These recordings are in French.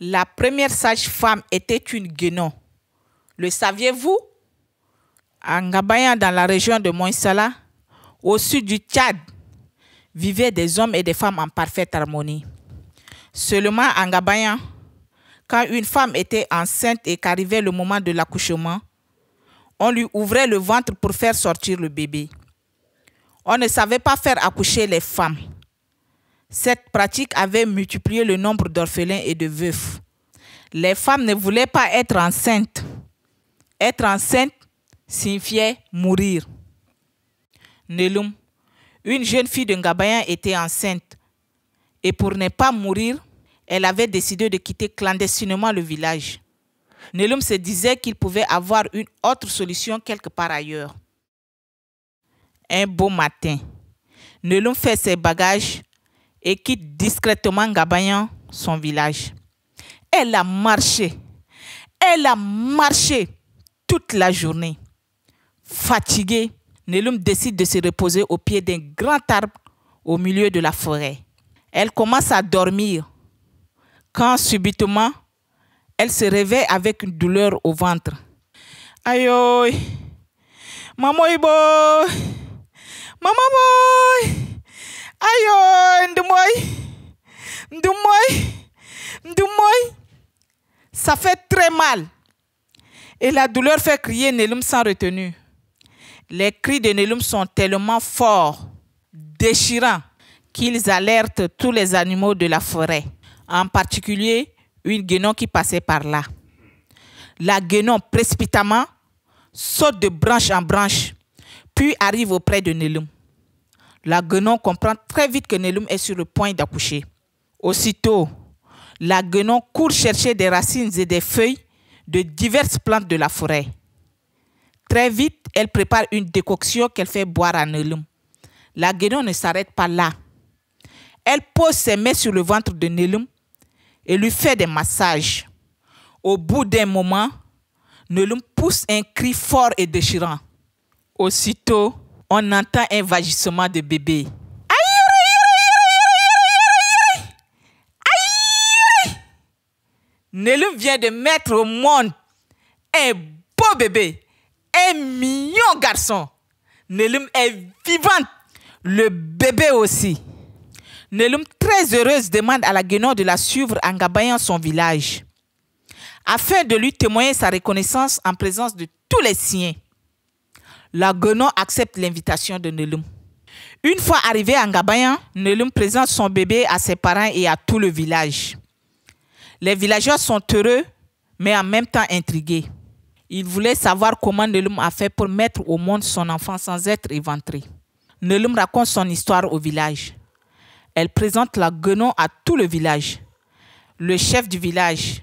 La première sage-femme était une guénon. Le saviez-vous En Gabayan, dans la région de Moinsala, au sud du Tchad, vivaient des hommes et des femmes en parfaite harmonie. Seulement en Gabayan, quand une femme était enceinte et qu'arrivait le moment de l'accouchement, on lui ouvrait le ventre pour faire sortir le bébé. On ne savait pas faire accoucher les femmes. Cette pratique avait multiplié le nombre d'orphelins et de veufs. Les femmes ne voulaient pas être enceintes. Être enceinte signifiait mourir. Nelum, une jeune fille de Ngabayan était enceinte. Et pour ne pas mourir, elle avait décidé de quitter clandestinement le village. Nelum se disait qu'il pouvait avoir une autre solution quelque part ailleurs. Un beau matin, Nelum fait ses bagages et quitte discrètement Gabayan, son village. Elle a marché. Elle a marché toute la journée. Fatiguée, Nelum décide de se reposer au pied d'un grand arbre au milieu de la forêt. Elle commence à dormir quand subitement, elle se réveille avec une douleur au ventre. Aïe, maman Ibo, maman Ça fait très mal. Et la douleur fait crier Nelum sans retenue. Les cris de Nelum sont tellement forts, déchirants, qu'ils alertent tous les animaux de la forêt, en particulier une guenon qui passait par là. La guenon précipitamment, saute de branche en branche, puis arrive auprès de Nelum La guenon comprend très vite que Nelum est sur le point d'accoucher. Aussitôt, la guenon court chercher des racines et des feuilles de diverses plantes de la forêt. Très vite, elle prépare une décoction qu'elle fait boire à Nelum. La guenon ne s'arrête pas là. Elle pose ses mains sur le ventre de Nelum et lui fait des massages. Au bout d'un moment, Nelum pousse un cri fort et déchirant. Aussitôt, on entend un vagissement de bébé. Nelum vient de mettre au monde un beau bébé, un mignon garçon. Nelum est vivante, le bébé aussi. Nelum, très heureuse, demande à la guenon de la suivre en gabayant son village, afin de lui témoigner sa reconnaissance en présence de tous les siens. La guenon accepte l'invitation de Nelum. Une fois arrivée en Gabayan, Nelum présente son bébé à ses parents et à tout le village. Les villageois sont heureux, mais en même temps intrigués. Ils voulaient savoir comment Nelum a fait pour mettre au monde son enfant sans être éventré. Nelum raconte son histoire au village. Elle présente la guenon à tout le village. Le chef du village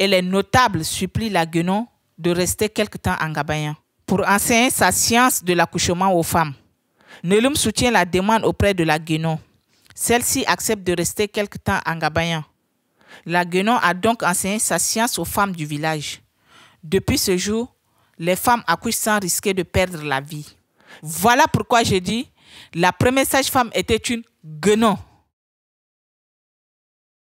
et les notables supplient la guenon de rester quelque temps en Gabayan pour enseigner sa science de l'accouchement aux femmes. Nelum soutient la demande auprès de la guenon. Celle-ci accepte de rester quelque temps en Gabayan la guenon a donc enseigné sa science aux femmes du village. Depuis ce jour, les femmes accouchent sans risquer de perdre la vie. Voilà pourquoi j'ai dit, la première sage-femme était une guenon.